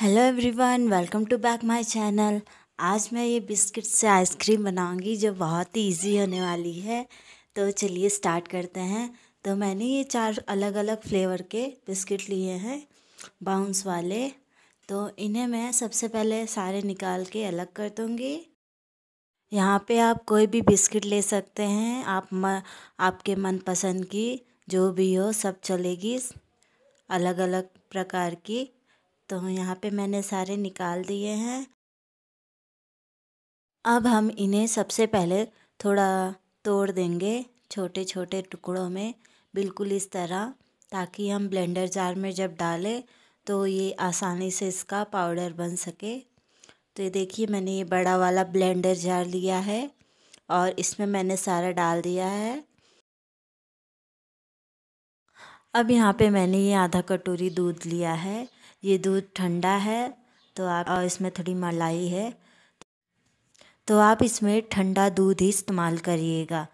hello everyone welcome to back my channel आज मैं ये बिस्किट से आइसक्रीम बनाऊंगी जो बहुत ही इजी होने वाली है तो चलिए स्टार्ट करते हैं तो मैंने ये चार अलग अलग फ्लेवर के बिस्किट लिए हैं बाउंस वाले तो इन्हें मैं सबसे पहले सारे निकाल के अलग कर दूँगी यहाँ पे आप कोई भी बिस्किट ले सकते हैं आप म, आपके मनपसंद की जो भी हो सब चलेगी अलग अलग प्रकार की तो यहाँ पे मैंने सारे निकाल दिए हैं अब हम इन्हें सबसे पहले थोड़ा तोड़ देंगे छोटे छोटे टुकड़ों में बिल्कुल इस तरह ताकि हम ब्लेंडर जार में जब डालें तो ये आसानी से इसका पाउडर बन सके तो ये देखिए मैंने ये बड़ा वाला ब्लेंडर जार लिया है और इसमें मैंने सारा डाल दिया है अब यहाँ पे मैंने ये आधा कटोरी दूध लिया है ये दूध ठंडा है तो आप और इसमें थोड़ी मलाई है तो आप इसमें ठंडा दूध ही इस्तेमाल करिएगा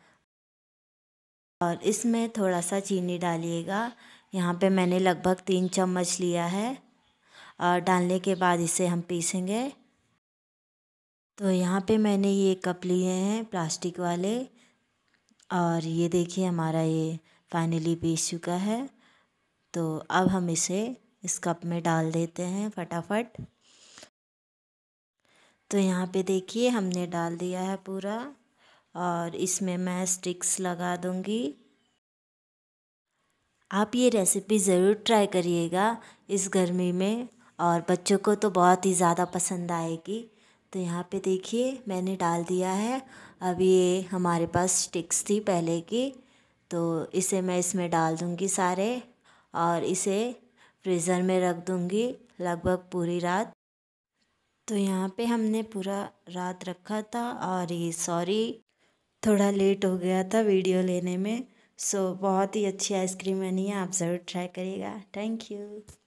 और इसमें थोड़ा सा चीनी डालिएगा यहाँ पे मैंने लगभग तीन चम्मच लिया है और डालने के बाद इसे हम पीसेंगे तो यहाँ पे मैंने ये कप लिए हैं प्लास्टिक वाले और ये देखिए हमारा ये फाइनली पीस चुका है तो अब हम इसे इस कप में डाल देते हैं फटाफट तो यहाँ पे देखिए हमने डाल दिया है पूरा और इसमें मैं स्टिक्स लगा दूँगी आप ये रेसिपी ज़रूर ट्राई करिएगा इस गर्मी में और बच्चों को तो बहुत ही ज़्यादा पसंद आएगी तो यहाँ पे देखिए मैंने डाल दिया है अब ये हमारे पास स्टिक्स थी पहले की तो इसे मैं इसमें डाल दूँगी सारे और इसे फ्रीज़र में रख दूँगी लगभग पूरी रात तो यहाँ पे हमने पूरा रात रखा था और ये सॉरी थोड़ा लेट हो गया था वीडियो लेने में सो so, बहुत ही अच्छी आइसक्रीम बनी है आप ज़रूर ट्राई करिएगा थैंक यू